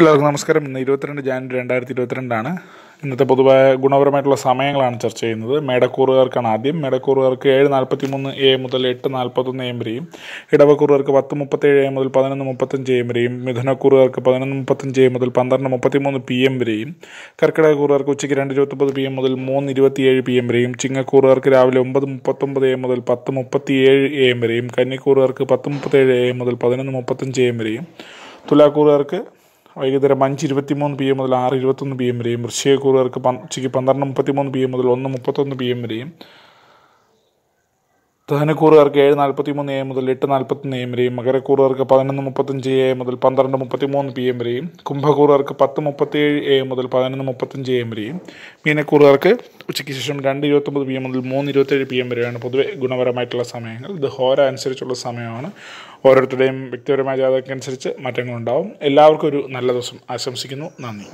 എല്ലാവർക്കും നമസ്കാരം ഇന്ന് ഇരുപത്തിരണ്ട് ജാനുവരി രണ്ടായിരത്തി ഇരുപത്തിരണ്ടാണ് ഇന്നത്തെ പൊതുവായ ഗുണപരമായിട്ടുള്ള സമയങ്ങളാണ് ചർച്ച ചെയ്യുന്നത് മേടക്കൂറുകാർക്കാണ് ആദ്യം മേടക്കൂറുകാർക്ക് ഏഴ് നാൽപ്പത്തി മൂന്ന് എ മുതൽ എട്ട് നാൽപ്പത്തൊന്ന് എം വരെയും ഇടവക്കൂറുകാർക്ക് പത്ത് മുപ്പത്തി ഏഴ് എ മുതൽ പതിനൊന്ന് മുപ്പത്തഞ്ച് എം വരെയും മിഥുനക്കൂറുകാർക്ക് പതിനൊന്ന് മുപ്പത്തഞ്ച് എ മുതൽ പന്ത്രണ്ട് മുപ്പത്തി മൂന്ന് പി എം വരെയും കർക്കിടക കൂറുകാർക്ക് ഉച്ചയ്ക്ക് രണ്ട് ഇരുപത്തൊമ്പത് പി എം മുതൽ മൂന്ന് ഇരുപത്തിയേഴ് പി എം വരെയും ചിങ്ങക്കൂറുകാർക്ക് രാവിലെ ഒമ്പത് മുപ്പത്തൊമ്പത് എ മുതൽ പത്ത് മുപ്പത്തി ഏഴ് എ എം വരെയും കന്നിക്കൂറുകാർക്ക് പത്ത് മുപ്പത്തേഴ് എ മുതൽ പതിനൊന്ന് മുപ്പത്തഞ്ച് എ എം വരെയും തുലാക്കൂറുകാർക്ക് വൈകുന്നേരം അഞ്ച് ഇരുപത്തി മൂന്ന് പി എം മുതൽ ആറ് ഇരുപത്തൊന്ന് പി എം വരെയും വൃശ്ചികക്കൂറുകാർക്ക് ഉച്ചയ്ക്ക് പന്ത്രണ്ട് മുപ്പത്തി മൂന്ന് പി എം മുതൽ ഒന്ന് മുപ്പത്തൊന്ന് പി എം വരെയും ദഹനക്കൂറുകാർക്ക് ഏഴ് നാൽപ്പത്തി മൂന്ന് എ മുതൽ എട്ട് നാൽപ്പത്തൊന്ന് എം വരെയും മകരക്കൂറുകാർക്ക് പതിനൊന്ന് മുപ്പത്തഞ്ച് എ മുതൽ പന്ത്രണ്ട് മുപ്പത്തി മൂന്ന് പി എം വരെയും കുംഭക്കൂറുകാർക്ക് പത്ത് മുപ്പത്തി ഏഴ് എ മുതൽ പതിനൊന്ന് മുപ്പത്തഞ്ച് എ എം വരെയും മീനക്കൂറുകാർക്ക് ഉച്ചയ്ക്ക് ശേഷം രണ്ട് ഇരുപത്തൊമ്പത് പി എം മുതൽ മൂന്ന് ഇരുപത്തേഴ് പി എം വരെയാണ് പൊതുവെ ഗുണപരമായിട്ടുള്ള സമയങ്ങൾ ഇത് ഹോര അനുസരിച്ചുള്ള സമയമാണ് ഓരോരുത്തരുടെയും വ്യക്തിപരമായ ജാതകമനുസരിച്ച് മാറ്റങ്ങളുണ്ടാവും എല്ലാവർക്കും ഒരു നല്ല ദിവസം ആശംസിക്കുന്നു നന്ദി